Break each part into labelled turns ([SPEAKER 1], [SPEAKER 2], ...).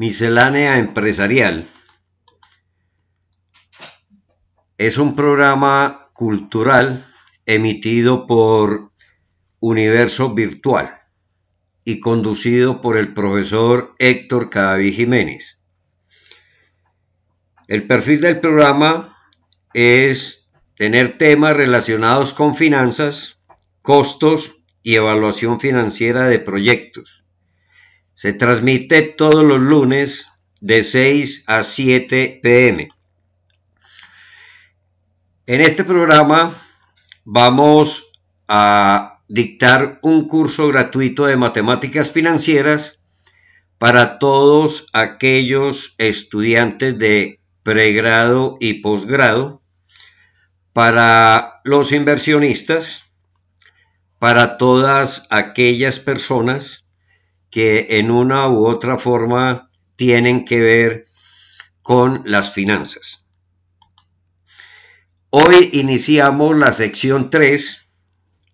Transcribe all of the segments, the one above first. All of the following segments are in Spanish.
[SPEAKER 1] Miscelánea Empresarial es un programa cultural emitido por Universo Virtual y conducido por el profesor Héctor Cadaví Jiménez. El perfil del programa es tener temas relacionados con finanzas, costos y evaluación financiera de proyectos. Se transmite todos los lunes de 6 a 7 pm. En este programa vamos a dictar un curso gratuito de matemáticas financieras para todos aquellos estudiantes de pregrado y posgrado, para los inversionistas, para todas aquellas personas que en una u otra forma tienen que ver con las finanzas. Hoy iniciamos la sección 3,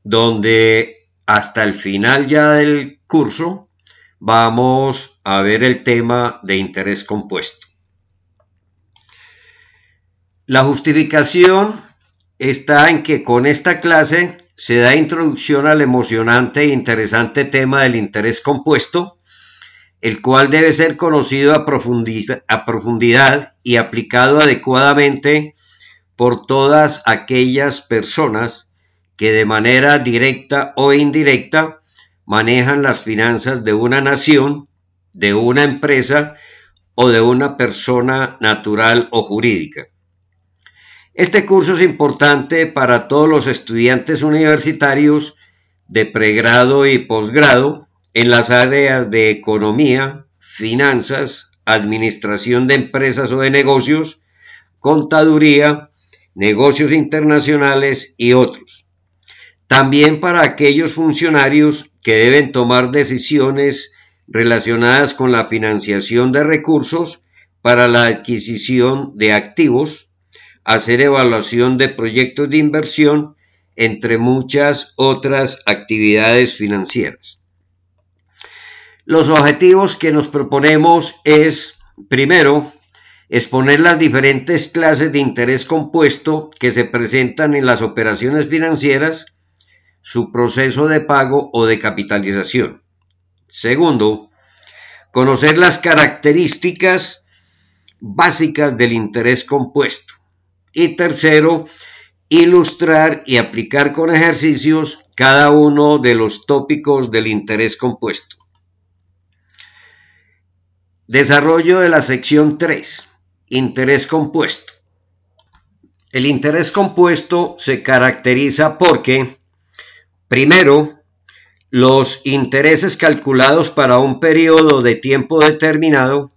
[SPEAKER 1] donde hasta el final ya del curso vamos a ver el tema de interés compuesto. La justificación está en que con esta clase se da introducción al emocionante e interesante tema del interés compuesto, el cual debe ser conocido a, profundidad, y aplicado adecuadamente por todas aquellas personas que de manera directa o indirecta manejan las finanzas de una nación, de una empresa o de una persona natural o jurídica. Este curso es importante para todos los estudiantes universitarios de pregrado y posgrado en las áreas de economía, finanzas, administración de empresas o de negocios, contaduría, negocios internacionales y otros. También para aquellos funcionarios que deben tomar decisiones relacionadas con la financiación de recursos para la adquisición de activos, hacer evaluación de proyectos de inversión, entre muchas otras actividades financieras. Los objetivos que nos proponemos es, primero, exponer las diferentes clases de interés compuesto que se presentan en las operaciones financieras, su proceso de pago o de capitalización. Segundo, conocer las características básicas del interés compuesto. Y tercero, ilustrar y aplicar con ejercicios cada uno de los tópicos del interés compuesto. Desarrollo de la sección 3. Interés compuesto. El interés compuesto se caracteriza porque, primero, los intereses calculados para un periodo de tiempo determinado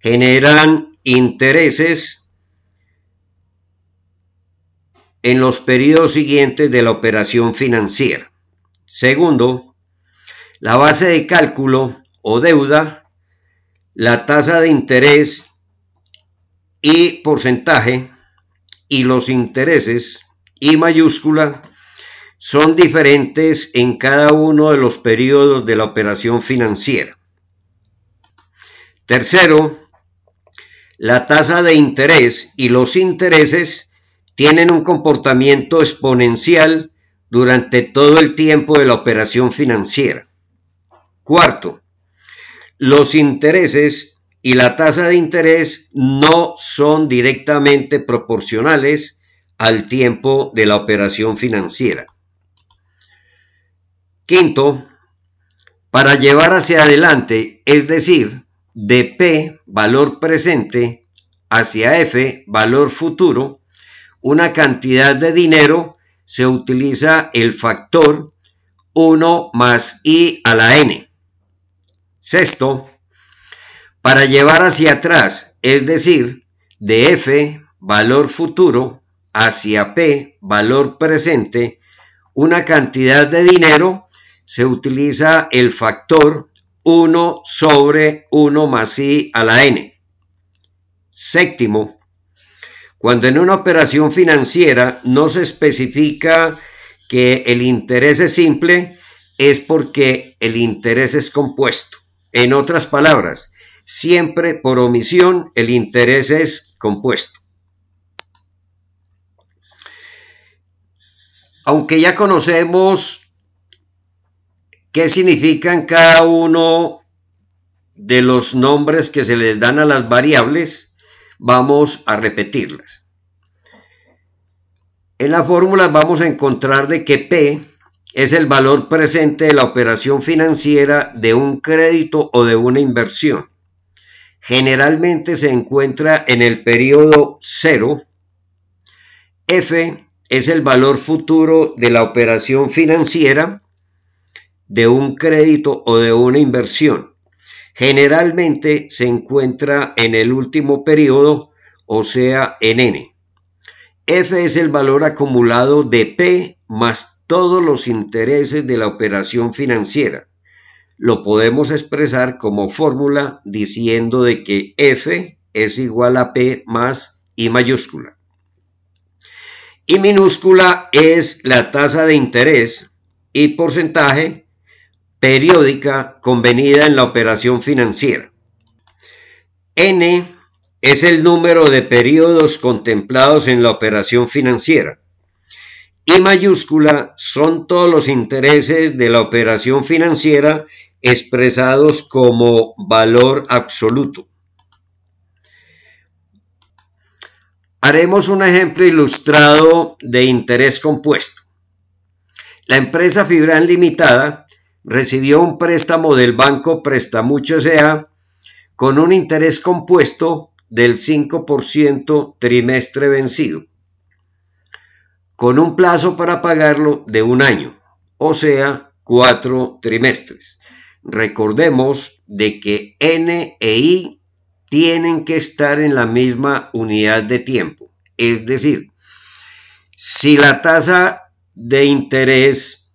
[SPEAKER 1] generan intereses en los periodos siguientes de la operación financiera. Segundo, la base de cálculo o deuda, la tasa de interés y porcentaje y los intereses y mayúscula son diferentes en cada uno de los periodos de la operación financiera. Tercero, la tasa de interés y los intereses tienen un comportamiento exponencial durante todo el tiempo de la operación financiera. Cuarto, los intereses y la tasa de interés no son directamente proporcionales al tiempo de la operación financiera. Quinto, para llevar hacia adelante, es decir, de P, valor presente, hacia F, valor futuro, una cantidad de dinero, se utiliza el factor 1 más i a la n. Sexto, para llevar hacia atrás, es decir, de f, valor futuro, hacia p, valor presente, una cantidad de dinero, se utiliza el factor 1 sobre 1 más i a la n. Séptimo, cuando en una operación financiera no se especifica que el interés es simple, es porque el interés es compuesto. En otras palabras, siempre por omisión el interés es compuesto. Aunque ya conocemos qué significan cada uno de los nombres que se les dan a las variables, vamos a repetirlas. En la fórmula vamos a encontrar de que P es el valor presente de la operación financiera de un crédito o de una inversión. Generalmente se encuentra en el periodo cero. F es el valor futuro de la operación financiera de un crédito o de una inversión generalmente se encuentra en el último periodo, o sea, en N. F es el valor acumulado de P más todos los intereses de la operación financiera. Lo podemos expresar como fórmula diciendo de que F es igual a P más I mayúscula. Y minúscula es la tasa de interés y porcentaje periódica convenida en la operación financiera. N es el número de periodos contemplados en la operación financiera. Y mayúscula son todos los intereses de la operación financiera expresados como valor absoluto. Haremos un ejemplo ilustrado de interés compuesto. La empresa Fibran Limitada recibió un préstamo del banco Mucho sea con un interés compuesto del 5% trimestre vencido, con un plazo para pagarlo de un año, o sea, cuatro trimestres. Recordemos de que N e I tienen que estar en la misma unidad de tiempo, es decir, si la tasa de interés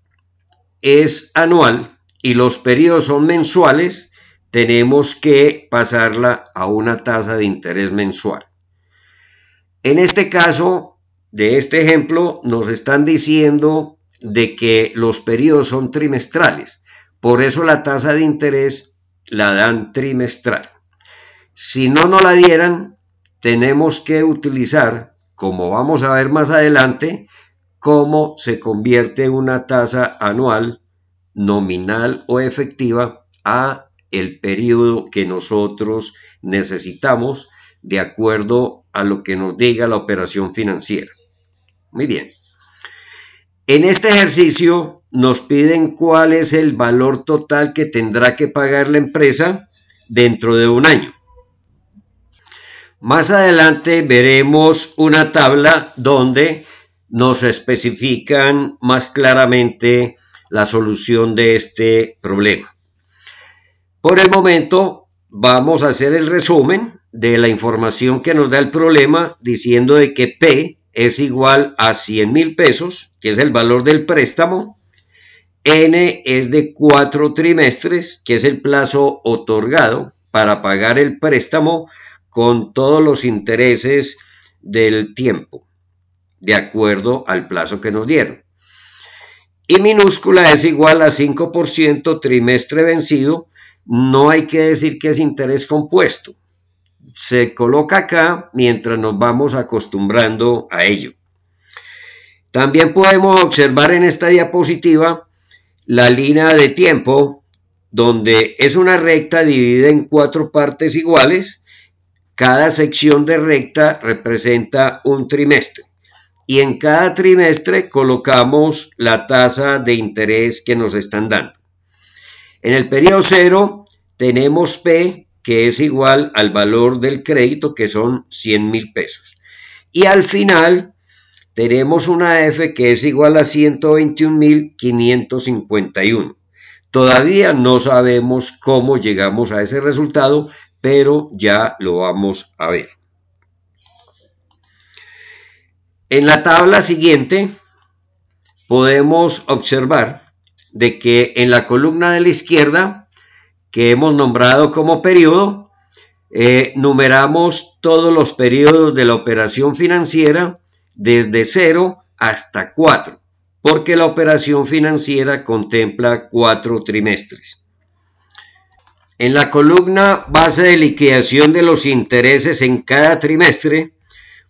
[SPEAKER 1] es anual y los periodos son mensuales, tenemos que pasarla a una tasa de interés mensual. En este caso, de este ejemplo, nos están diciendo de que los periodos son trimestrales. Por eso la tasa de interés la dan trimestral. Si no nos la dieran, tenemos que utilizar, como vamos a ver más adelante, cómo se convierte una tasa anual nominal o efectiva a el periodo que nosotros necesitamos de acuerdo a lo que nos diga la operación financiera. Muy bien. En este ejercicio nos piden cuál es el valor total que tendrá que pagar la empresa dentro de un año. Más adelante veremos una tabla donde nos especifican más claramente la solución de este problema. Por el momento vamos a hacer el resumen de la información que nos da el problema diciendo de que P es igual a 100 mil pesos, que es el valor del préstamo. N es de cuatro trimestres, que es el plazo otorgado para pagar el préstamo con todos los intereses del tiempo de acuerdo al plazo que nos dieron. Y minúscula es igual a 5% trimestre vencido. No hay que decir que es interés compuesto. Se coloca acá mientras nos vamos acostumbrando a ello. También podemos observar en esta diapositiva la línea de tiempo, donde es una recta dividida en cuatro partes iguales. Cada sección de recta representa un trimestre y en cada trimestre colocamos la tasa de interés que nos están dando. En el periodo cero tenemos P, que es igual al valor del crédito, que son 100 mil pesos. Y al final tenemos una F que es igual a mil 551. Todavía no sabemos cómo llegamos a ese resultado, pero ya lo vamos a ver. En la tabla siguiente podemos observar de que en la columna de la izquierda que hemos nombrado como periodo, eh, numeramos todos los periodos de la operación financiera desde 0 hasta 4, porque la operación financiera contempla cuatro trimestres. En la columna base de liquidación de los intereses en cada trimestre,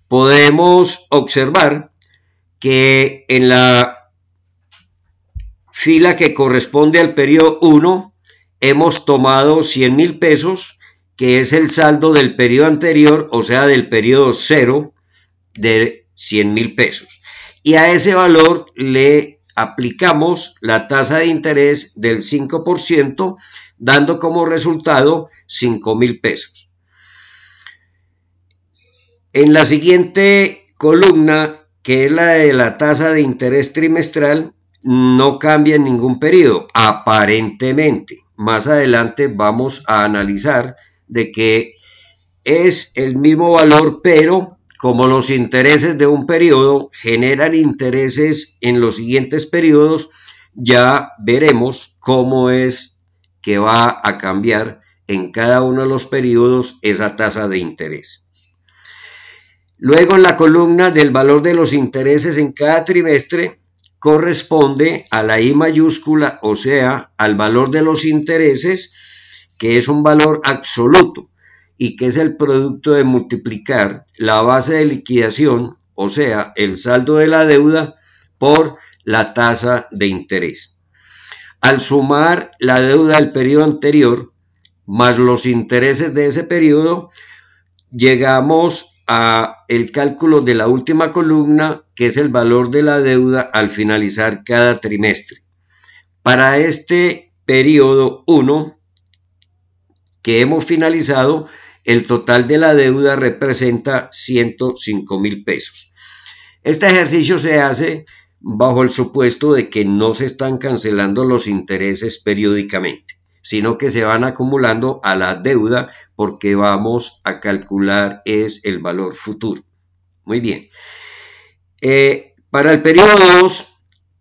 [SPEAKER 1] podemos observar que en la fila que corresponde al periodo 1 hemos tomado 100 mil pesos, que es el saldo del periodo anterior, o sea, del periodo 0 de 100 mil pesos. Y a ese valor le aplicamos la tasa de interés del 5%, dando como resultado 5 mil pesos. En la siguiente columna, que es la de la tasa de interés trimestral, no cambia en ningún periodo, aparentemente. Más adelante vamos a analizar de que es el mismo valor, pero como los intereses de un periodo generan intereses en los siguientes periodos, ya veremos cómo es que va a cambiar en cada uno de los periodos esa tasa de interés. Luego en la columna del valor de los intereses en cada trimestre corresponde a la I mayúscula, o sea, al valor de los intereses, que es un valor absoluto y que es el producto de multiplicar la base de liquidación, o sea, el saldo de la deuda, por la tasa de interés. Al sumar la deuda del periodo anterior más los intereses de ese periodo, llegamos a el cálculo de la última columna, que es el valor de la deuda al finalizar cada trimestre. Para este periodo 1 que hemos finalizado, el total de la deuda representa 105 mil pesos. Este ejercicio se hace bajo el supuesto de que no se están cancelando los intereses periódicamente, sino que se van acumulando a la deuda porque vamos a calcular es el valor futuro. Muy bien. Eh, para el periodo 2,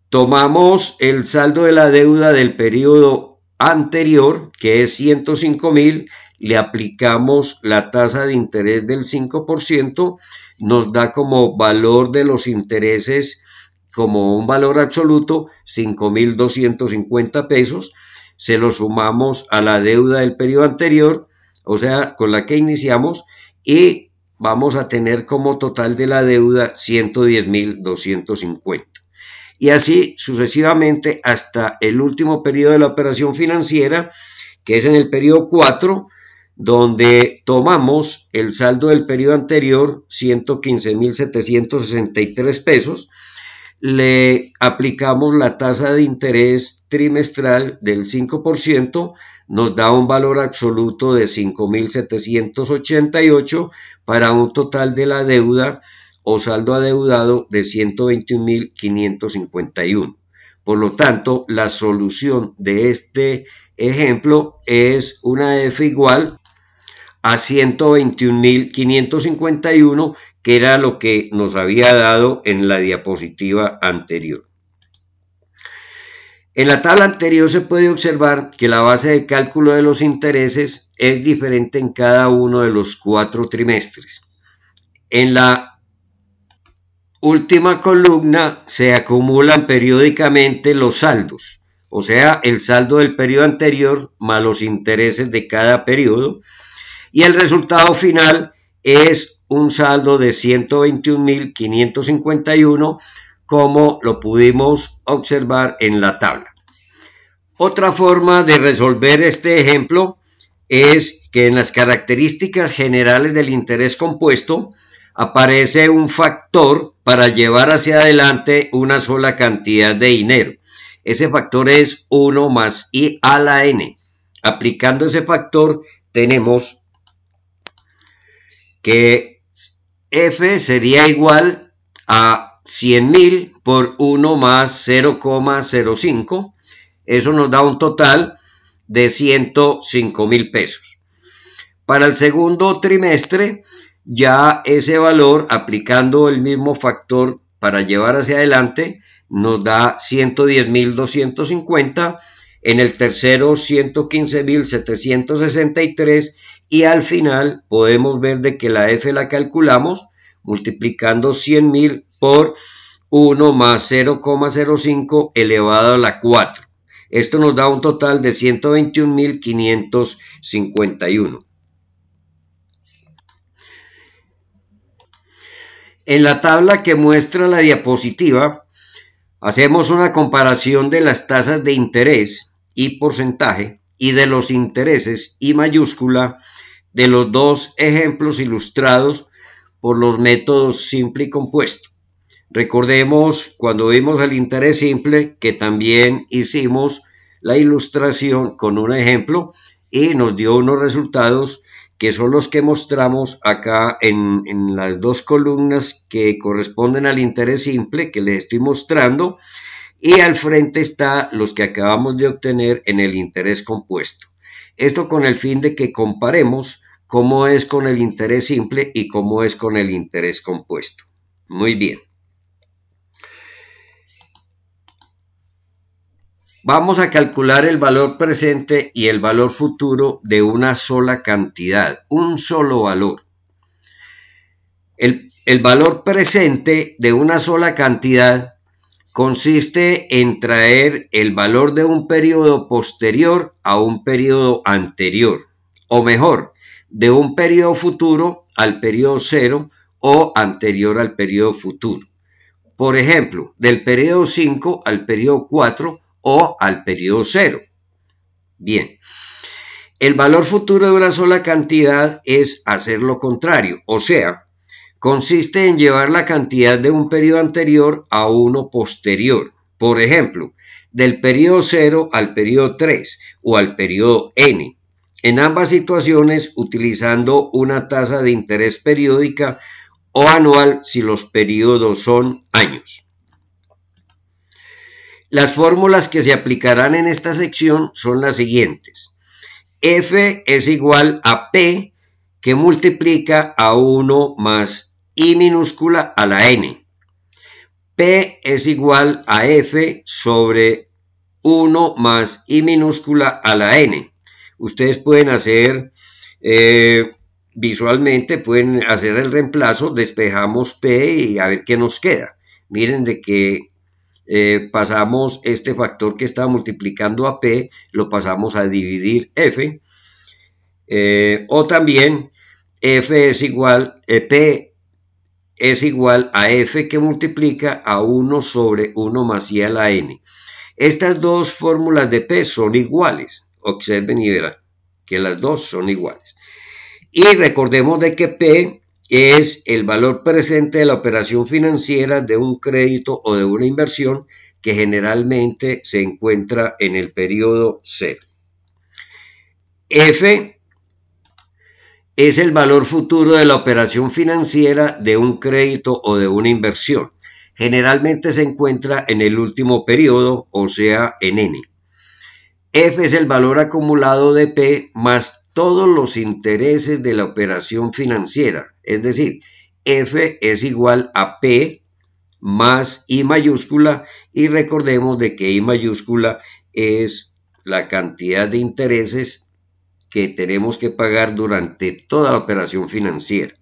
[SPEAKER 1] tomamos el saldo de la deuda del periodo anterior, que es 105 mil, le aplicamos la tasa de interés del 5%, nos da como valor de los intereses, como un valor absoluto, 5.250 pesos, se lo sumamos a la deuda del periodo anterior, o sea, con la que iniciamos, y vamos a tener como total de la deuda 110.250. Y así sucesivamente hasta el último periodo de la operación financiera, que es en el periodo 4, donde tomamos el saldo del periodo anterior, 115.763 pesos, le aplicamos la tasa de interés trimestral del 5%, nos da un valor absoluto de 5.788 para un total de la deuda o saldo adeudado de 121.551. Por lo tanto, la solución de este ejemplo es una F igual a 121.551, que era lo que nos había dado en la diapositiva anterior. En la tabla anterior se puede observar que la base de cálculo de los intereses es diferente en cada uno de los cuatro trimestres. En la última columna se acumulan periódicamente los saldos, o sea, el saldo del periodo anterior más los intereses de cada periodo, y el resultado final es un saldo de 121.551 como lo pudimos observar en la tabla. Otra forma de resolver este ejemplo es que en las características generales del interés compuesto aparece un factor para llevar hacia adelante una sola cantidad de dinero. Ese factor es 1 más i a la n. Aplicando ese factor tenemos que f sería igual a 100.000 por 1 más 0,05. Eso nos da un total de 105.000 pesos. Para el segundo trimestre, ya ese valor, aplicando el mismo factor para llevar hacia adelante, nos da 110.250, en el tercero 115.763 y al final podemos ver de que la F la calculamos multiplicando 100.000 por 1 más 0,05 elevado a la 4. Esto nos da un total de 121.551. En la tabla que muestra la diapositiva, hacemos una comparación de las tasas de interés y porcentaje y de los intereses y mayúscula de los dos ejemplos ilustrados por los métodos simple y compuesto. Recordemos cuando vimos el interés simple que también hicimos la ilustración con un ejemplo y nos dio unos resultados que son los que mostramos acá en, las dos columnas que corresponden al interés simple que les estoy mostrando y al frente está los que acabamos de obtener en el interés compuesto. Esto con el fin de que comparemos cómo es con el interés simple y cómo es con el interés compuesto. Muy bien. Vamos a calcular el valor presente y el valor futuro de una sola cantidad, un solo valor. El, valor presente de una sola cantidad consiste en traer el valor de un periodo posterior a un periodo anterior, o mejor, de un periodo futuro al periodo cero o anterior al periodo futuro. Por ejemplo, del periodo 5 al periodo 4 o al periodo cero. Bien. El valor futuro de una sola cantidad es hacer lo contrario, o sea, consiste en llevar la cantidad de un periodo anterior a uno posterior. Por ejemplo, del periodo 0 al periodo 3 o al periodo n. En ambas situaciones utilizando una tasa de interés periódica o anual si los periodos son años. Las fórmulas que se aplicarán en esta sección son las siguientes. F es igual a P que multiplica a 1 más I minúscula a la N. P es igual a F sobre 1 más I minúscula a la N. Ustedes pueden hacer eh, visualmente, pueden hacer el reemplazo, despejamos P y a ver qué nos queda. Miren de que eh, pasamos este factor que está multiplicando a P, lo pasamos a dividir F, eh, o también F es igual, eh, P es igual a F que multiplica a 1 sobre 1 más I a la N. Estas dos fórmulas de P son iguales, observen y verán que las dos son iguales. Y recordemos de que P es el valor presente de la operación financiera de un crédito o de una inversión que generalmente se encuentra en el periodo c. F es el valor futuro de la operación financiera de un crédito o de una inversión. Generalmente se encuentra en el último periodo, o sea, en N. F es el valor acumulado de P más todos los intereses de la operación financiera, es decir, F es igual a P más I mayúscula y recordemos de que I mayúscula es la cantidad de intereses que tenemos que pagar durante toda la operación financiera.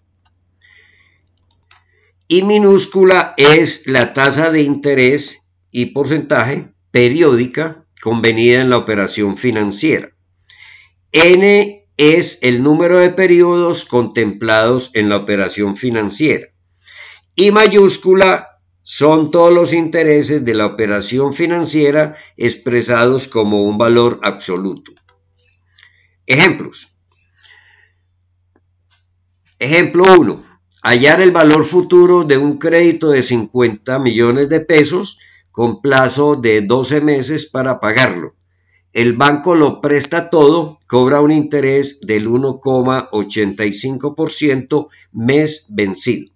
[SPEAKER 1] I minúscula es la tasa de interés y porcentaje periódica convenida en la operación financiera. N es el número de periodos contemplados en la operación financiera. Y mayúscula son todos los intereses de la operación financiera expresados como un valor absoluto. Ejemplos. Ejemplo 1. Hallar el valor futuro de un crédito de 50 millones de pesos con plazo de 12 meses para pagarlo. El banco lo presta todo, cobra un interés del 1,85% mes vencido.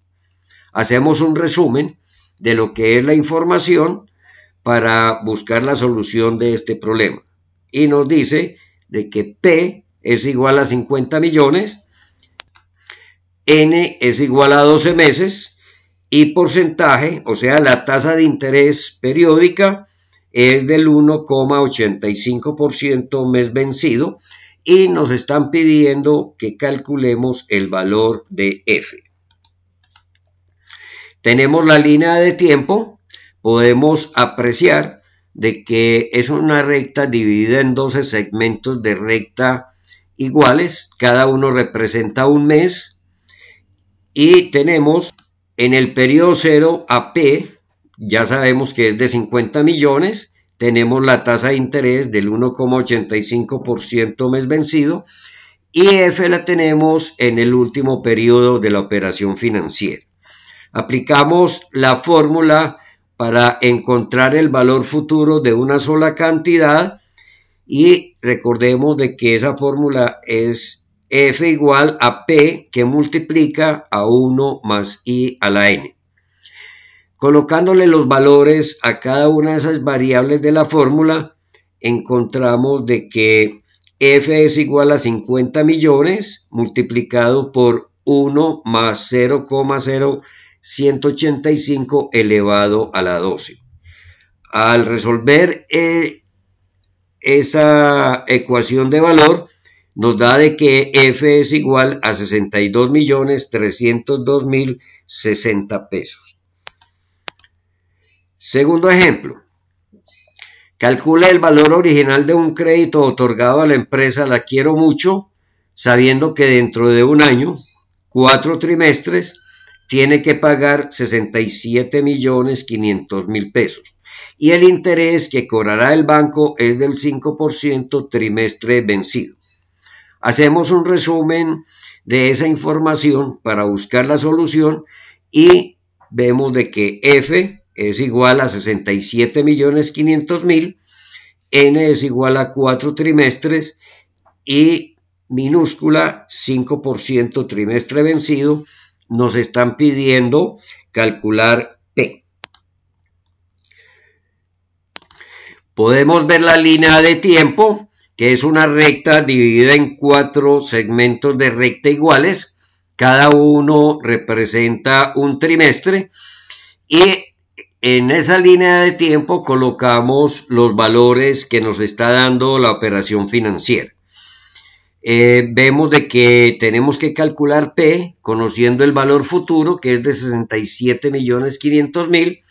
[SPEAKER 1] Hacemos un resumen de lo que es la información para buscar la solución de este problema. Y nos dice de que P es igual a 50 millones, N es igual a 12 meses y porcentaje, o sea, la tasa de interés periódica es del 1,85% mes vencido y nos están pidiendo que calculemos el valor de F. Tenemos la línea de tiempo, podemos apreciar de que es una recta dividida en 12 segmentos de recta iguales, cada uno representa un mes y tenemos en el periodo 0 a P ya sabemos que es de 50 millones, tenemos la tasa de interés del 1,85% mes vencido y F la tenemos en el último periodo de la operación financiera. Aplicamos la fórmula para encontrar el valor futuro de una sola cantidad y recordemos de que esa fórmula es F igual a P que multiplica a 1 más I a la N. Colocándole los valores a cada una de esas variables de la fórmula, encontramos de que F es igual a 50 millones multiplicado por 1 más 0,0185 elevado a la 12. Al resolver eh, esa ecuación de valor, nos da de que F es igual a 62 millones mil 60 pesos. Segundo ejemplo. Calcula el valor original de un crédito otorgado a la empresa La Quiero Mucho, sabiendo que dentro de un año, cuatro trimestres, tiene que pagar 67.500.000 millones mil pesos. Y el interés que cobrará el banco es del 5% trimestre vencido. Hacemos un resumen de esa información para buscar la solución y vemos de que F es igual a 67.500.000, millones n es igual a 4 trimestres y minúscula 5% trimestre vencido, nos están pidiendo calcular P. Podemos ver la línea de tiempo, que es una recta dividida en cuatro segmentos de recta iguales, cada uno representa un trimestre, y en esa línea de tiempo colocamos los valores que nos está dando la operación financiera. Eh, vemos de que tenemos que calcular P conociendo el valor futuro que es de 67.500.000.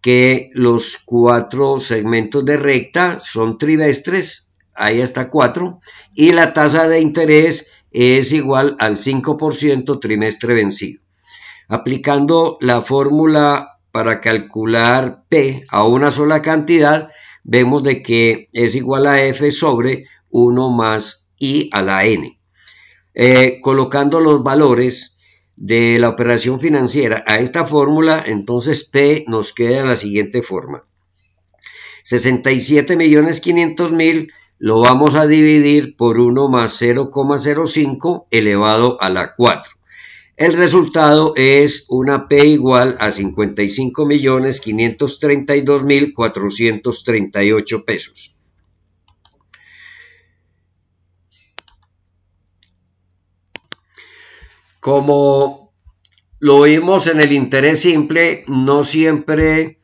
[SPEAKER 1] que los cuatro segmentos de recta son trimestres, ahí hasta cuatro, y la tasa de interés es igual al 5% trimestre vencido. Aplicando la fórmula para calcular P a una sola cantidad, vemos de que es igual a F sobre 1 más I a la N. Eh, colocando los valores de la operación financiera a esta fórmula, entonces P nos queda de la siguiente forma. 67.500.000 lo vamos a dividir por 1 más 0,05 elevado a la 4. El resultado es una P igual a 55.532.438 pesos. Como lo vimos en el interés simple, no siempre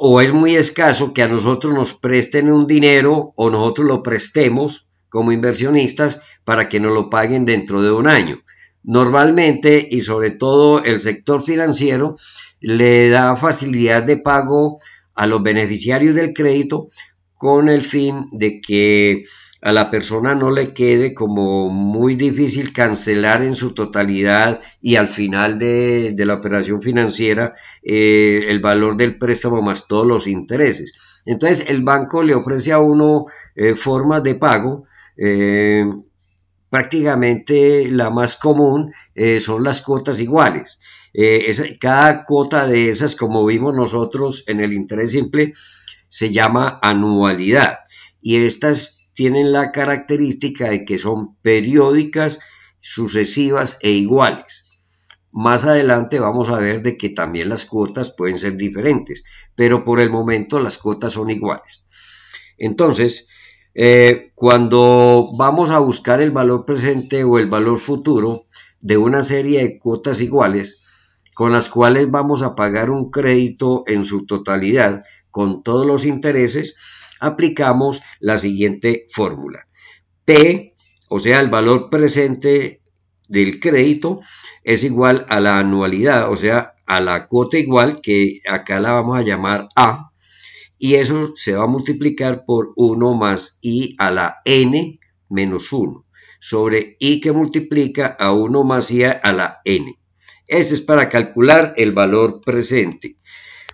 [SPEAKER 1] o es muy escaso que a nosotros nos presten un dinero o nosotros lo prestemos como inversionistas para que nos lo paguen dentro de un año normalmente y sobre todo el sector financiero le da facilidad de pago a los beneficiarios del crédito con el fin de que a la persona no le quede como muy difícil cancelar en su totalidad y al final de, la operación financiera eh, el valor del préstamo más todos los intereses. Entonces el banco le ofrece a uno eh, formas de pago eh, prácticamente la más común eh, son las cuotas iguales. Eh, cada cuota de esas, como vimos nosotros en el interés simple, se llama anualidad. Y estas tienen la característica de que son periódicas, sucesivas e iguales. Más adelante vamos a ver de que también las cuotas pueden ser diferentes, pero por el momento las cuotas son iguales. Entonces, eh, cuando vamos a buscar el valor presente o el valor futuro de una serie de cuotas iguales, con las cuales vamos a pagar un crédito en su totalidad con todos los intereses, aplicamos la siguiente fórmula. P, o sea, el valor presente del crédito es igual a la anualidad, o sea, a la cuota igual que acá la vamos a llamar A, y eso se va a multiplicar por 1 más i a la n menos 1 sobre i que multiplica a 1 más i a la n. Ese es para calcular el valor presente.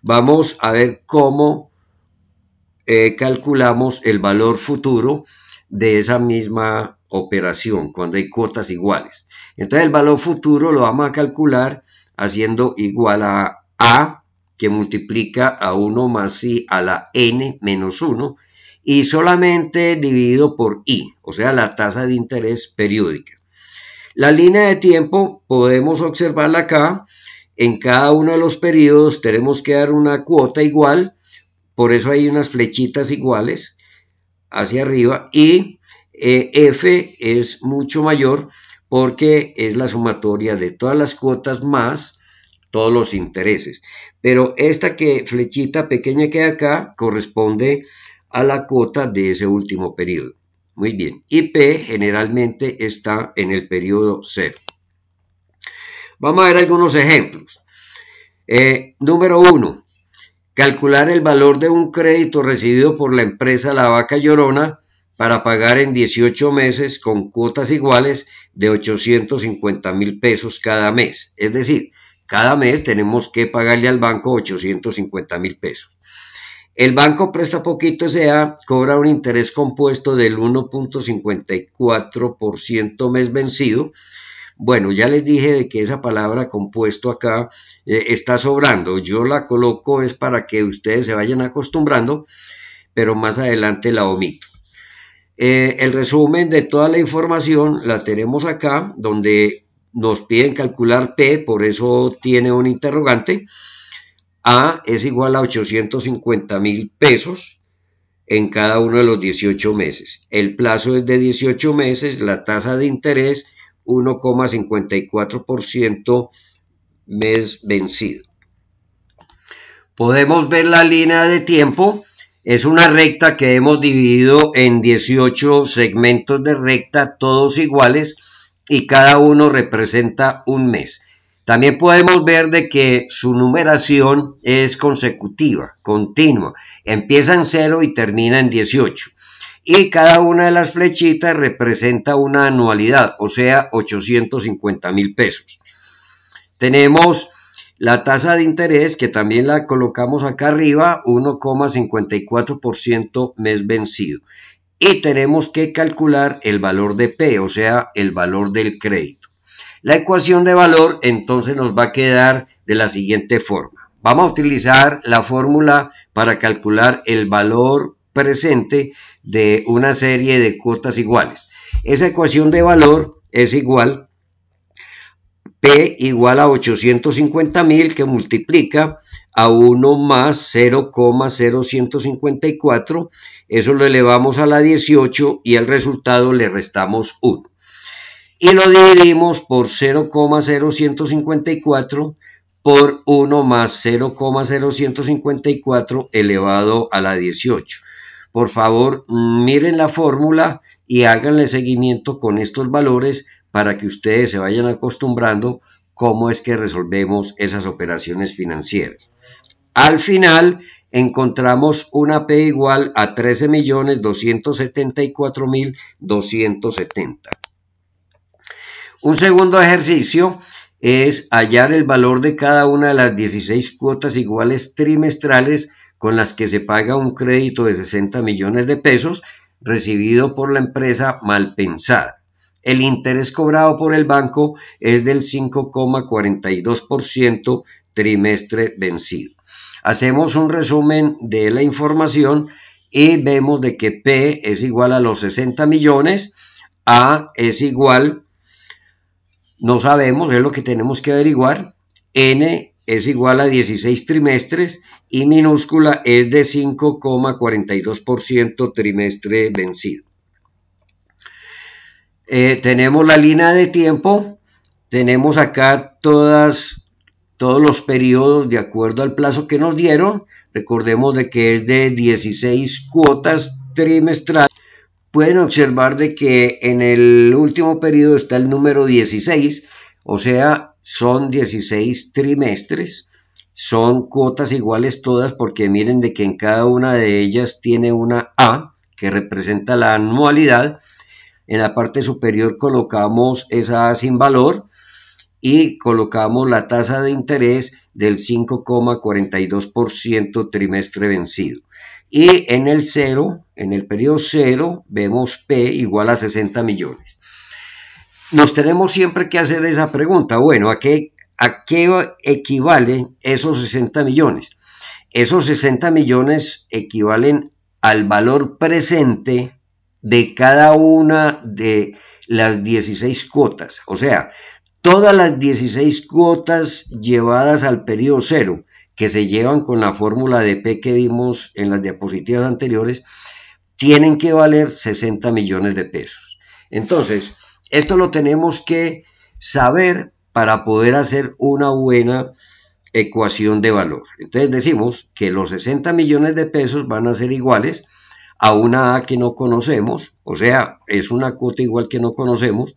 [SPEAKER 1] Vamos a ver cómo eh, calculamos el valor futuro de esa misma operación cuando hay cuotas iguales. Entonces el valor futuro lo vamos a calcular haciendo igual a a que multiplica a 1 más i a la n menos 1 y solamente dividido por i, o sea, la tasa de interés periódica. La línea de tiempo podemos observarla acá. En cada uno de los periodos tenemos que dar una cuota igual, por eso hay unas flechitas iguales hacia arriba y eh, f es mucho mayor porque es la sumatoria de todas las cuotas más todos los intereses. Pero esta que flechita pequeña que hay acá corresponde a la cuota de ese último periodo. Muy bien, y P generalmente está en el periodo cero. Vamos a ver algunos ejemplos. Eh, número uno, calcular el valor de un crédito recibido por la empresa La Vaca Llorona para pagar en 18 meses con cuotas iguales de 850 mil pesos cada mes. Es decir, cada mes tenemos que pagarle al banco 850 mil pesos. El banco Presta Poquito sea, cobra un interés compuesto del 1.54% mes vencido. Bueno, ya les dije que esa palabra compuesto acá eh, está sobrando. Yo la coloco es para que ustedes se vayan acostumbrando, pero más adelante la omito. Eh, el resumen de toda la información la tenemos acá, donde nos piden calcular P, por eso tiene un interrogante, A es igual a 850 mil pesos en cada uno de los 18 meses. El plazo es de 18 meses, la tasa de interés 1,54% mes vencido. Podemos ver la línea de tiempo. Es una recta que hemos dividido en 18 segmentos de recta, todos iguales y cada uno representa un mes. También podemos ver de que su numeración es consecutiva, continua. Empieza en 0 y termina en 18. Y cada una de las flechitas representa una anualidad, o sea, 850 mil pesos. Tenemos la tasa de interés, que también la colocamos acá arriba, 1,54% mes vencido y tenemos que calcular el valor de P, o sea, el valor del crédito. La ecuación de valor entonces nos va a quedar de la siguiente forma. Vamos a utilizar la fórmula para calcular el valor presente de una serie de cuotas iguales. Esa ecuación de valor es igual P igual a mil que multiplica a 1 más 0,0154, eso lo elevamos a la 18 y al resultado le restamos 1. Y lo dividimos por 0,0154 por 1 más 0,0154 elevado a la 18. Por favor, miren la fórmula y háganle seguimiento con estos valores para que ustedes se vayan acostumbrando cómo es que resolvemos esas operaciones financieras. Al final encontramos una P igual a 13.274.270. Un segundo ejercicio es hallar el valor de cada una de las 16 cuotas iguales trimestrales con las que se paga un crédito de 60 millones de pesos recibido por la empresa mal pensada. El interés cobrado por el banco es del 5,42% trimestre vencido hacemos un resumen de la información y vemos de que P es igual a los 60 millones, A es igual, no sabemos, es lo que tenemos que averiguar, N es igual a 16 trimestres y minúscula es de 5,42% trimestre vencido. Eh, tenemos la línea de tiempo, tenemos acá todas todos los periodos de acuerdo al plazo que nos dieron. Recordemos de que es de 16 cuotas trimestrales. Pueden observar de que en el último periodo está el número 16, o sea, son 16 trimestres. Son cuotas iguales todas porque miren de que en cada una de ellas tiene una A que representa la anualidad. En la parte superior colocamos esa A sin valor y colocamos la tasa de interés del 5,42% trimestre vencido. Y en el cero en el periodo cero vemos P igual a 60 millones. Nos tenemos siempre que hacer esa pregunta, bueno, ¿a qué, a qué equivalen esos 60 millones? Esos 60 millones equivalen al valor presente de cada una de las 16 cuotas. O sea, todas las 16 cuotas llevadas al periodo cero, que se llevan con la fórmula de P que vimos en las diapositivas anteriores, tienen que valer 60 millones de pesos. Entonces, esto lo tenemos que saber para poder hacer una buena ecuación de valor. Entonces decimos que los 60 millones de pesos van a ser iguales a una A que no conocemos, o sea, es una cuota igual que no conocemos,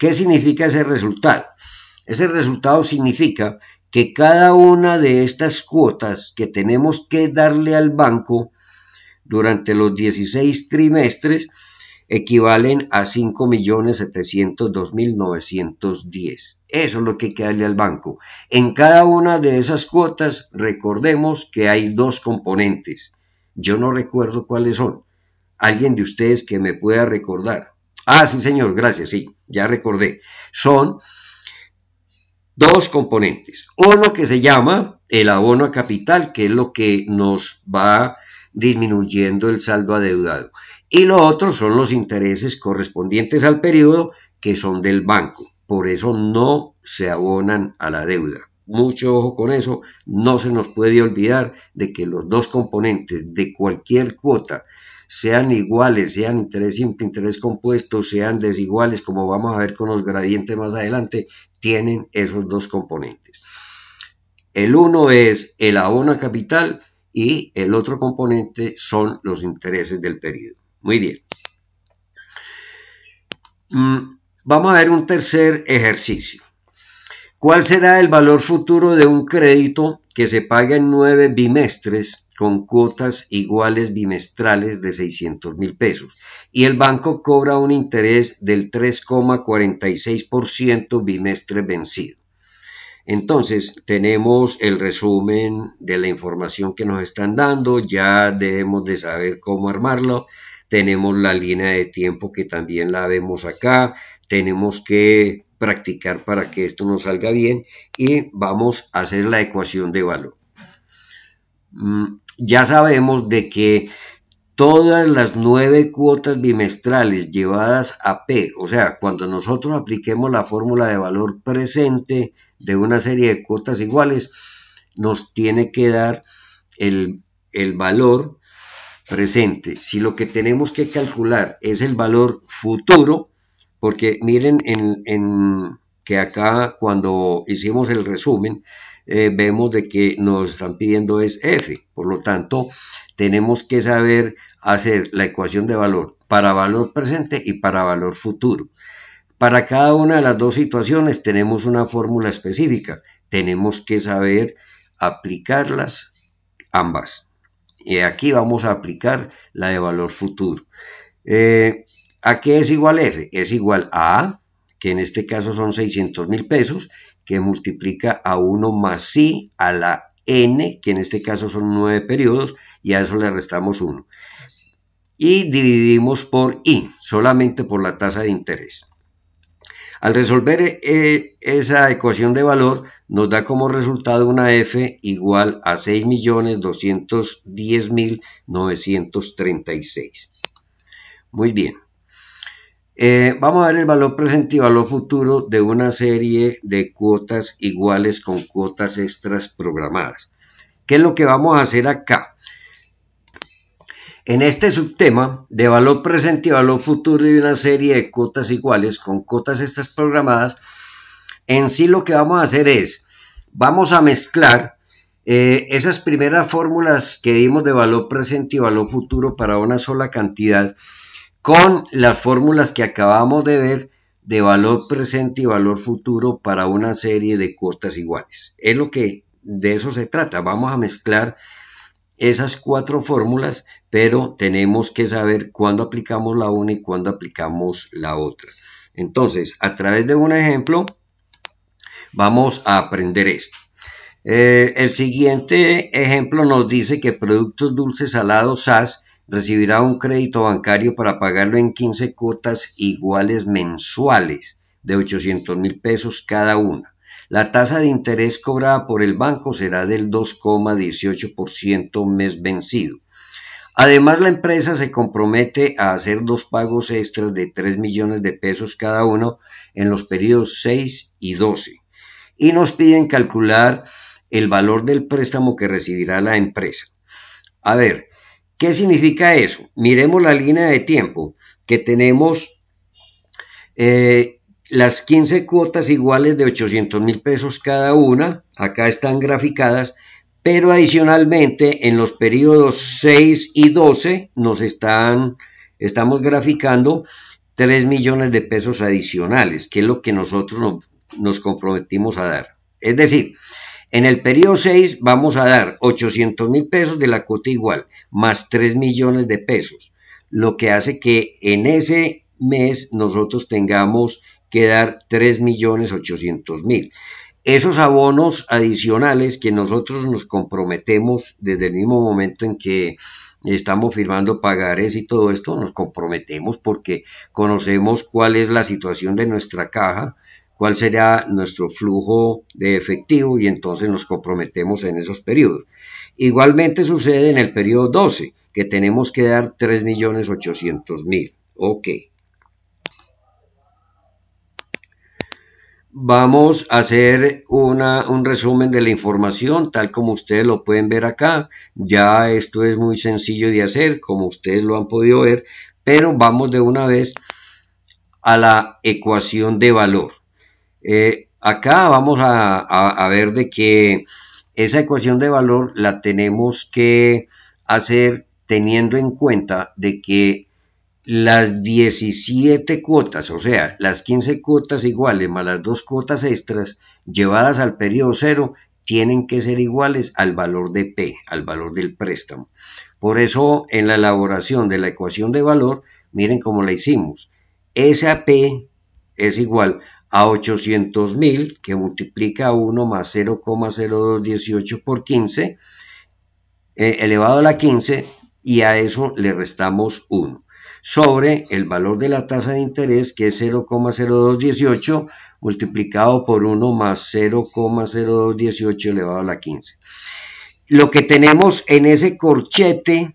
[SPEAKER 1] ¿Qué significa ese resultado? Ese resultado significa que cada una de estas cuotas que tenemos que darle al banco durante los 16 trimestres equivalen a 5.702.910. Eso es lo que hay que darle al banco. En cada una de esas cuotas recordemos que hay dos componentes. Yo no recuerdo cuáles son. Alguien de ustedes que me pueda recordar. Ah, sí, señor, gracias, sí, ya recordé. Son dos componentes. Uno que se llama el abono a capital, que es lo que nos va disminuyendo el saldo adeudado. Y lo otro son los intereses correspondientes al periodo, que son del banco. Por eso no se abonan a la deuda mucho ojo con eso, no se nos puede olvidar de que los dos componentes de cualquier cuota sean iguales, sean interés simple, interés compuesto, sean desiguales, como vamos a ver con los gradientes más adelante, tienen esos dos componentes. El uno es el abono capital y el otro componente son los intereses del periodo. Muy bien. Mm, vamos a ver un tercer ejercicio. ¿Cuál será el valor futuro de un crédito que se paga en nueve bimestres con cuotas iguales bimestrales de 600 mil pesos y el banco cobra un interés del 3,46% bimestre vencido. Entonces, tenemos el resumen de la información que nos están dando, ya debemos de saber cómo armarlo, tenemos la línea de tiempo que también la vemos acá, tenemos que practicar para que esto nos salga bien y vamos a hacer la ecuación de valor. Mm, ya sabemos de que todas las nueve cuotas bimestrales llevadas a P, o sea, cuando nosotros apliquemos la fórmula de valor presente de una serie de cuotas iguales, nos tiene que dar el, el valor presente. Si lo que tenemos que calcular es el valor futuro, porque miren en, en, que acá cuando hicimos el resumen eh, vemos de que nos están pidiendo es f. Por lo tanto, tenemos que saber hacer la ecuación de valor para valor presente y para valor futuro. Para cada una de las dos situaciones tenemos una fórmula específica. Tenemos que saber aplicarlas ambas. Y aquí vamos a aplicar la de valor futuro. Eh, ¿A qué es igual f? Es igual a que en este caso son 600 mil pesos, que multiplica a 1 más i a la n, que en este caso son 9 periodos, y a eso le restamos 1. Y dividimos por i, solamente por la tasa de interés. Al resolver eh, esa ecuación de valor, nos da como resultado una F igual a 6.210.936. Muy bien. Eh, vamos a ver el valor presente y valor futuro de una serie de cuotas iguales con cuotas extras programadas. ¿Qué es lo que vamos a hacer acá? En este subtema de valor presente y valor futuro de una serie de cuotas iguales con cuotas extras programadas, en sí lo que vamos a hacer es, vamos a mezclar eh, esas primeras fórmulas que vimos de valor presente y valor futuro para una sola cantidad, con las fórmulas que acabamos de ver de valor presente y valor futuro para una serie de cuotas iguales. Es lo que de eso se trata. Vamos a mezclar esas cuatro fórmulas, pero tenemos que saber cuándo aplicamos la una y cuándo aplicamos la otra. Entonces, a través de un ejemplo, vamos a aprender esto. Eh, el siguiente ejemplo nos dice que productos dulces salados SAS recibirá un crédito bancario para pagarlo en 15 cuotas iguales mensuales de 800 mil pesos cada una. La tasa de interés cobrada por el banco será del 2,18% mes vencido. Además, la empresa se compromete a hacer dos pagos extras de 3 millones de pesos cada uno en los periodos 6 y 12. Y nos piden calcular el valor del préstamo que recibirá la empresa. A ver, ¿Qué significa eso? Miremos la línea de tiempo que tenemos eh, las 15 cuotas iguales de 800 mil pesos cada una. Acá están graficadas. Pero adicionalmente en los periodos 6 y 12 nos están, estamos graficando 3 millones de pesos adicionales, que es lo que nosotros nos comprometimos a dar. Es decir, en el periodo 6 vamos a dar 800 mil pesos de la cuota igual, más 3 millones de pesos, lo que hace que en ese mes nosotros tengamos que dar 3 millones 800 mil. Esos abonos adicionales que nosotros nos comprometemos desde el mismo momento en que estamos firmando pagares y todo esto, nos comprometemos porque conocemos cuál es la situación de nuestra caja, cuál será nuestro flujo de efectivo y entonces nos comprometemos en esos periodos. Igualmente sucede en el periodo 12, que tenemos que dar 3.800.000. Ok. Vamos a hacer un resumen de la información, tal como ustedes lo pueden ver acá. Ya esto es muy sencillo de hacer, como ustedes lo han podido ver, pero vamos de una vez a la ecuación de valor. Eh, acá vamos a, ver de que esa ecuación de valor la tenemos que hacer teniendo en cuenta de que las 17 cuotas, o sea, las 15 cuotas iguales más las dos cuotas extras llevadas al periodo cero tienen que ser iguales al valor de P, al valor del préstamo. Por eso en la elaboración de la ecuación de valor, miren cómo la hicimos. Esa P es igual a 800.000, que multiplica 1 más 0,0218 por 15, eh, elevado a la 15, y a eso le restamos 1, sobre el valor de la tasa de interés, que es 0,0218, multiplicado por 1 más 0,0218 elevado a la 15. Lo que tenemos en ese corchete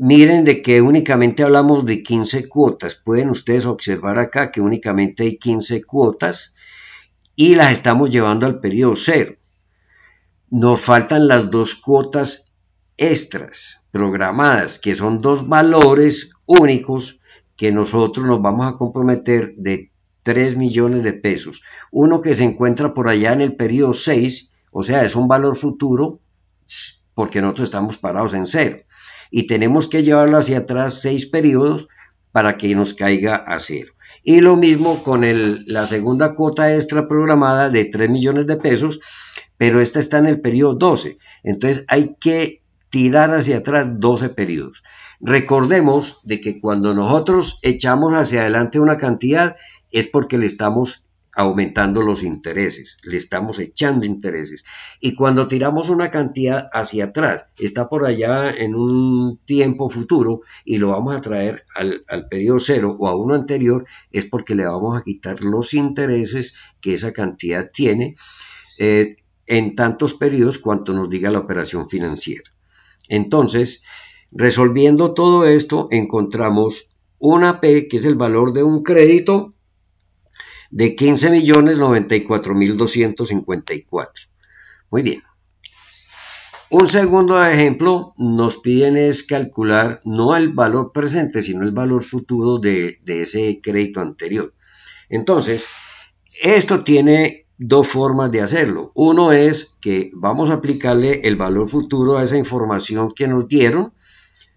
[SPEAKER 1] Miren de que únicamente hablamos de 15 cuotas. Pueden ustedes observar acá que únicamente hay 15 cuotas y las estamos llevando al periodo cero. Nos faltan las dos cuotas extras programadas, que son dos valores únicos que nosotros nos vamos a comprometer de 3 millones de pesos. Uno que se encuentra por allá en el periodo 6, o sea, es un valor futuro porque nosotros estamos parados en cero y tenemos que llevarlo hacia atrás seis periodos para que nos caiga a cero. Y lo mismo con la segunda cuota extra programada de 3 millones de pesos, pero esta está en el periodo 12. Entonces hay que tirar hacia atrás 12 periodos. Recordemos de que cuando nosotros echamos hacia adelante una cantidad es porque le estamos aumentando los intereses, le estamos echando intereses. Y cuando tiramos una cantidad hacia atrás, está por allá en un tiempo futuro y lo vamos a traer al, periodo cero o a uno anterior, es porque le vamos a quitar los intereses que esa cantidad tiene eh, en tantos periodos cuanto nos diga la operación financiera. Entonces, resolviendo todo esto, encontramos una P, que es el valor de un crédito, de 15 millones 94 mil Muy bien. Un segundo ejemplo nos piden es calcular no el valor presente, sino el valor futuro de, de ese crédito anterior. Entonces, esto tiene dos formas de hacerlo. Uno es que vamos a aplicarle el valor futuro a esa información que nos dieron.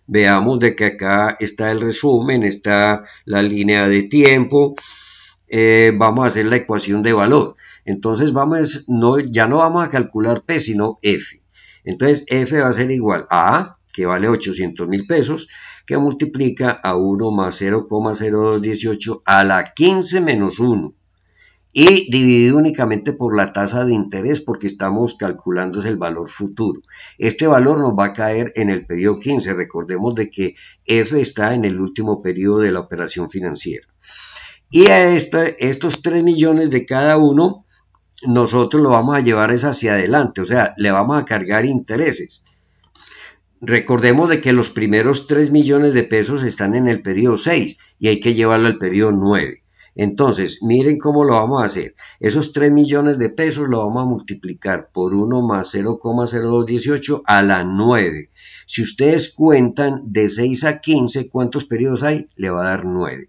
[SPEAKER 1] Veamos de que acá está el resumen, está la línea de tiempo, eh, vamos a hacer la ecuación de valor. Entonces vamos, no, ya no vamos a calcular P, sino F. Entonces F va a ser igual a A, que vale 800 mil pesos, que multiplica a 1 más 0,0218 a la 15 menos 1. Y dividido únicamente por la tasa de interés porque estamos calculando el valor futuro. Este valor nos va a caer en el periodo 15. Recordemos de que F está en el último periodo de la operación financiera. Y a estos 3 millones de cada uno, nosotros lo vamos a llevar hacia adelante, o sea, le vamos a cargar intereses. Recordemos de que los primeros 3 millones de pesos están en el periodo 6 y hay que llevarlo al periodo 9. Entonces, miren cómo lo vamos a hacer. Esos 3 millones de pesos lo vamos a multiplicar por 1 más 0,0218 a la 9. Si ustedes cuentan de 6 a 15, ¿cuántos periodos hay? Le va a dar 9.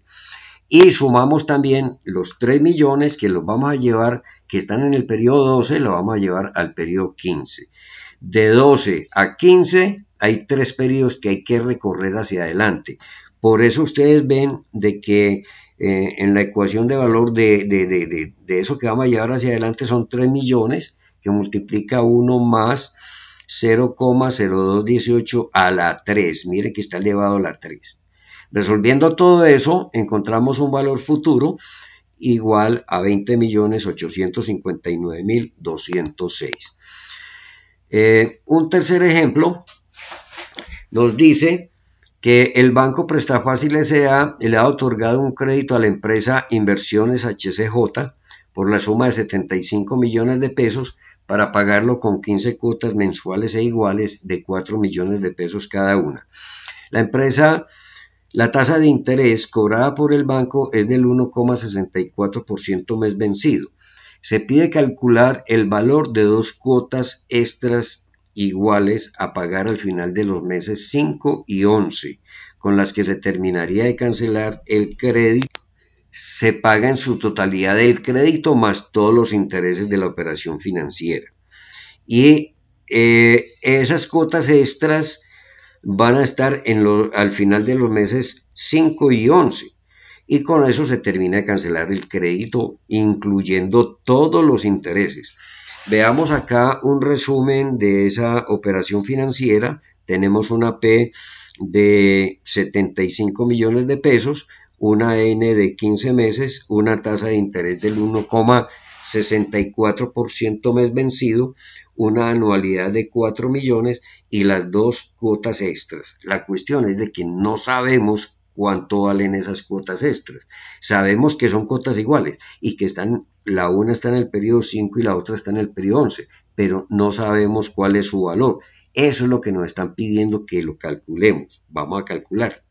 [SPEAKER 1] Y sumamos también los 3 millones que los vamos a llevar, que están en el periodo 12, lo vamos a llevar al periodo 15. De 12 a 15 hay tres periodos que hay que recorrer hacia adelante. Por eso ustedes ven de que eh, en la ecuación de valor de, de, de, eso que vamos a llevar hacia adelante son 3 millones, que multiplica 1 más 0,0218 a la 3. Mire que está elevado a la 3. Resolviendo todo eso, encontramos un valor futuro igual a 20.859.206. Eh, un tercer ejemplo nos dice que el Banco Prestafácil S.A. le ha otorgado un crédito a la empresa Inversiones HCJ por la suma de 75 millones de pesos para pagarlo con 15 cuotas mensuales e iguales de 4 millones de pesos cada una. La empresa la tasa de interés cobrada por el banco es del 1,64% mes vencido. Se pide calcular el valor de dos cuotas extras iguales a pagar al final de los meses 5 y 11, con las que se terminaría de cancelar el crédito. Se paga en su totalidad el crédito más todos los intereses de la operación financiera. Y eh, esas cuotas extras van a estar en al final de los meses 5 y 11 y con eso se termina de cancelar el crédito incluyendo todos los intereses. Veamos acá un resumen de esa operación financiera. Tenemos una P de 75 millones de pesos, una N de 15 meses, una tasa de interés del 1,64% mes vencido, una anualidad de 4 millones y las dos cuotas extras. La cuestión es de que no sabemos cuánto valen esas cuotas extras. Sabemos que son cuotas iguales y que están, la una está en el periodo 5 y la otra está en el periodo 11, pero no sabemos cuál es su valor. Eso es lo que nos están pidiendo que lo calculemos. Vamos a calcular.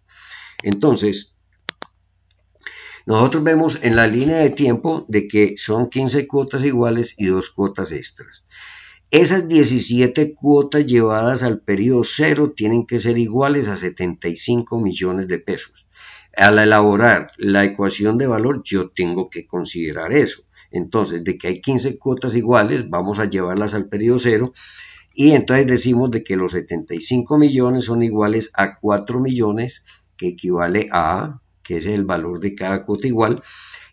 [SPEAKER 1] Entonces, nosotros vemos en la línea de tiempo de que son 15 cuotas iguales y dos cuotas extras. Esas 17 cuotas llevadas al periodo cero tienen que ser iguales a 75 millones de pesos. Al elaborar la ecuación de valor yo tengo que considerar eso. Entonces, de que hay 15 cuotas iguales, vamos a llevarlas al periodo cero. Y entonces decimos de que los 75 millones son iguales a 4 millones, que equivale a, que es el valor de cada cuota igual,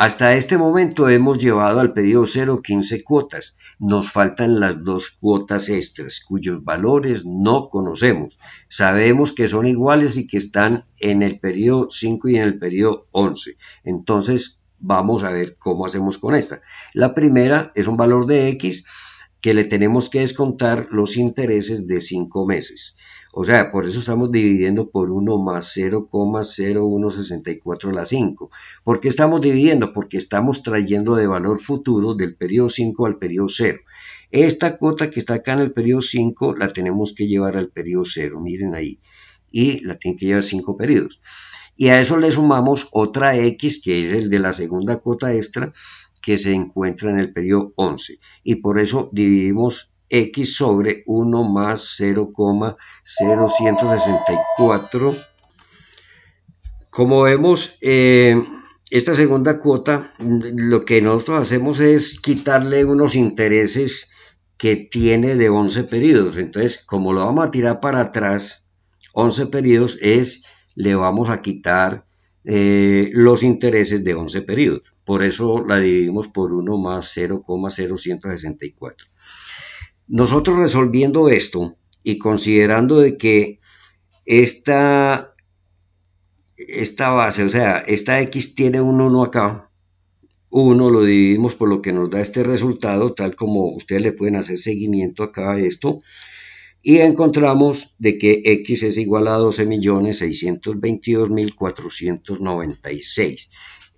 [SPEAKER 1] Hasta este momento hemos llevado al periodo 0 15 cuotas. Nos faltan las dos cuotas extras, cuyos valores no conocemos. Sabemos que son iguales y que están en el periodo 5 y en el periodo 11. Entonces, vamos a ver cómo hacemos con esta. La primera es un valor de X que le tenemos que descontar los intereses de 5 meses. O sea, por eso estamos dividiendo por 1 más 0,0164 a la 5. ¿Por qué estamos dividiendo? Porque estamos trayendo de valor futuro del periodo 5 al periodo 0. Esta cuota que está acá en el periodo 5 la tenemos que llevar al periodo 0, miren ahí. Y la tienen que llevar 5 periodos. Y a eso le sumamos otra X, que es el de la segunda cuota extra, que se encuentra en el periodo 11. Y por eso dividimos x sobre 1 más 0,0164. Como vemos, eh, esta segunda cuota, lo que nosotros hacemos es quitarle unos intereses que tiene de 11 periodos. Entonces, como lo vamos a tirar para atrás, 11 periodos es, le vamos a quitar eh, los intereses de 11 periodos. Por eso la dividimos por 1 más 0,0164. Nosotros resolviendo esto y considerando de que esta, esta base, o sea, esta x tiene un 1 acá, 1 lo dividimos por lo que nos da este resultado, tal como ustedes le pueden hacer seguimiento acá a esto, y encontramos de que x es igual a 12.622.496.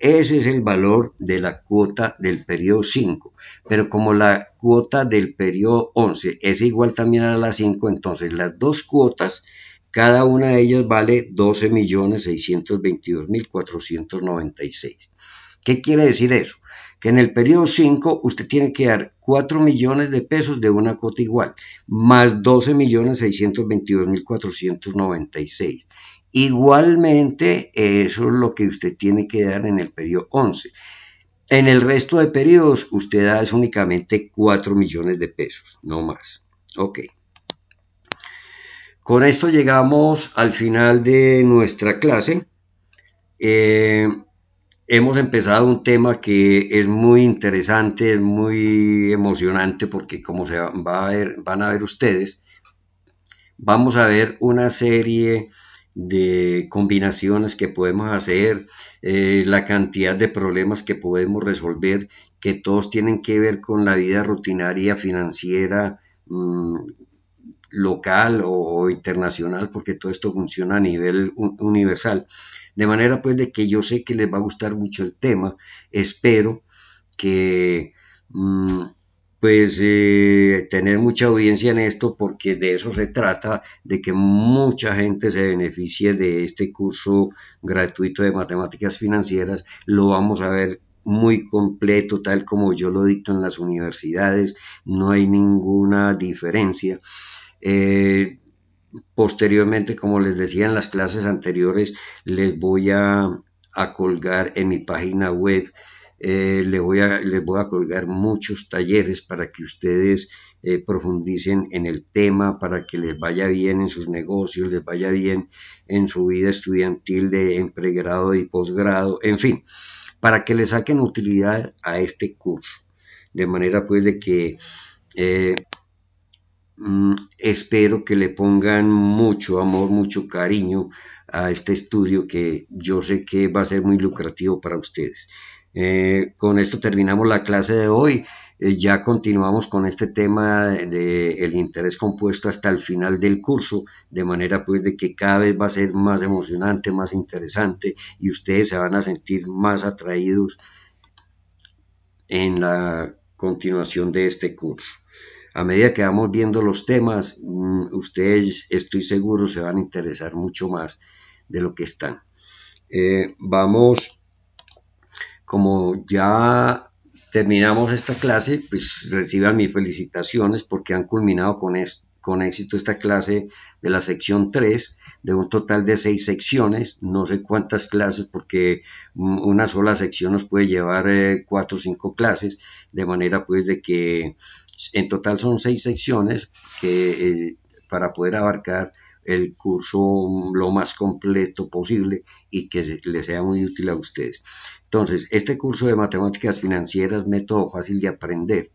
[SPEAKER 1] Ese es el valor de la cuota del periodo 5. Pero como la cuota del periodo 11 es igual también a la 5, entonces las dos cuotas, cada una de ellas vale 12.622.496. ¿Qué quiere decir eso? Que en el periodo 5 usted tiene que dar 4 millones de pesos de una cuota igual, más 12.622.496. Igualmente, eh, eso es lo que usted tiene que dar en el periodo 11. En el resto de periodos, usted da únicamente 4 millones de pesos, no más. Ok. Con esto llegamos al final de nuestra clase. Eh, hemos empezado un tema que es muy interesante, es muy emocionante, porque como se va a ver, van a ver ustedes, vamos a ver una serie de combinaciones que podemos hacer, eh, la cantidad de problemas que podemos resolver, que todos tienen que ver con la vida rutinaria financiera mm, local o, internacional, porque todo esto funciona a nivel universal. De manera pues de que yo sé que les va a gustar mucho el tema, espero que... Mm, pues eh, tener mucha audiencia en esto porque de eso se trata, de que mucha gente se beneficie de este curso gratuito de matemáticas financieras. Lo vamos a ver muy completo, tal como yo lo dicto en las universidades, no hay ninguna diferencia. Eh, posteriormente, como les decía en las clases anteriores, les voy a colgar en mi página web eh, les, voy a, colgar muchos talleres para que ustedes eh, profundicen en el tema, para que les vaya bien en sus negocios, les vaya bien en su vida estudiantil de pregrado y posgrado, en fin, para que le saquen utilidad a este curso. De manera pues de que eh, mm, espero que le pongan mucho amor, mucho cariño a este estudio que yo sé que va a ser muy lucrativo para ustedes. Eh, con esto terminamos la clase de hoy. Eh, ya continuamos con este tema del interés compuesto hasta el final del curso, de manera pues de que cada vez va a ser más emocionante, más interesante y ustedes se van a sentir más atraídos en la continuación de este curso. A medida que vamos viendo los temas, mm, ustedes estoy seguro se van a interesar mucho más de lo que están. Eh, vamos como ya terminamos esta clase, pues reciban mis felicitaciones porque han culminado con, con éxito esta clase de la sección 3, de un total de 6 secciones, no sé cuántas clases porque una sola sección nos puede llevar 4 eh, o 5 clases, de manera pues de que en total son 6 secciones que... Eh, para poder abarcar el curso lo más completo posible y que le sea muy útil a ustedes. Entonces, este curso de matemáticas financieras, método fácil de aprender,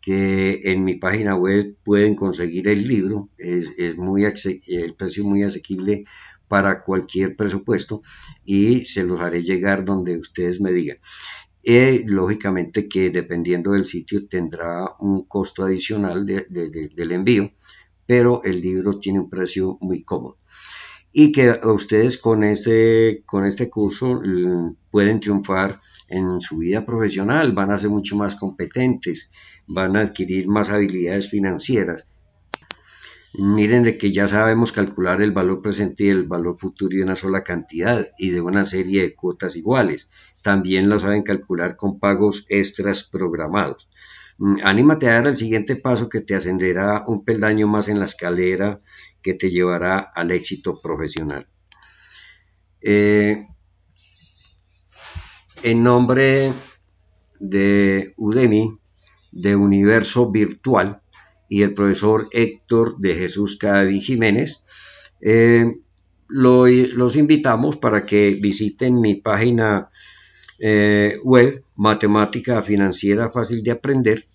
[SPEAKER 1] que en mi página web pueden conseguir el libro, es, muy el precio muy asequible para cualquier presupuesto y se los haré llegar donde ustedes me digan. y eh, lógicamente que dependiendo del sitio tendrá un costo adicional del envío pero el libro tiene un precio muy cómodo. Y que ustedes con este, con este curso mm, pueden triunfar en su vida profesional, van a ser mucho más competentes, van a adquirir más habilidades financieras. Miren de que ya sabemos calcular el valor presente y el valor futuro de una sola cantidad y de una serie de cuotas iguales. También lo saben calcular con pagos extras programados. Mm, anímate a dar el siguiente paso que te ascenderá un peldaño más en la escalera que te llevará al éxito profesional. Eh, en nombre de Udemy, de Universo Virtual, y el profesor Héctor de Jesús Cádiz Jiménez, eh, los invitamos para que visiten mi página eh, web, matemática financiera fácil de aprender.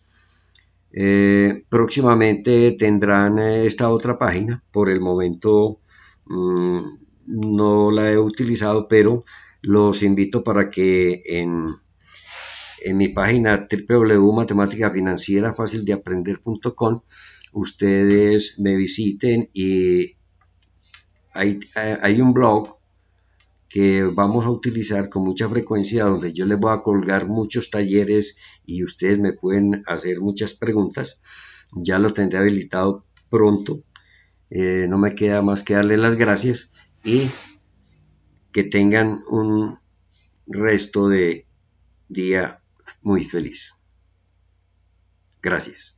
[SPEAKER 1] Eh, próximamente tendrán eh, esta otra página, por el momento mm, no la he utilizado, pero los invito para que en, mi página www.matematicafinancierafacildeaprender.com ustedes me visiten y hay, hay un blog que vamos a utilizar con mucha frecuencia, donde yo les voy a colgar muchos talleres y ustedes me pueden hacer muchas preguntas. Ya lo tendré habilitado pronto. Eh, no me queda más que darle las gracias y que tengan un resto de día muy feliz. Gracias.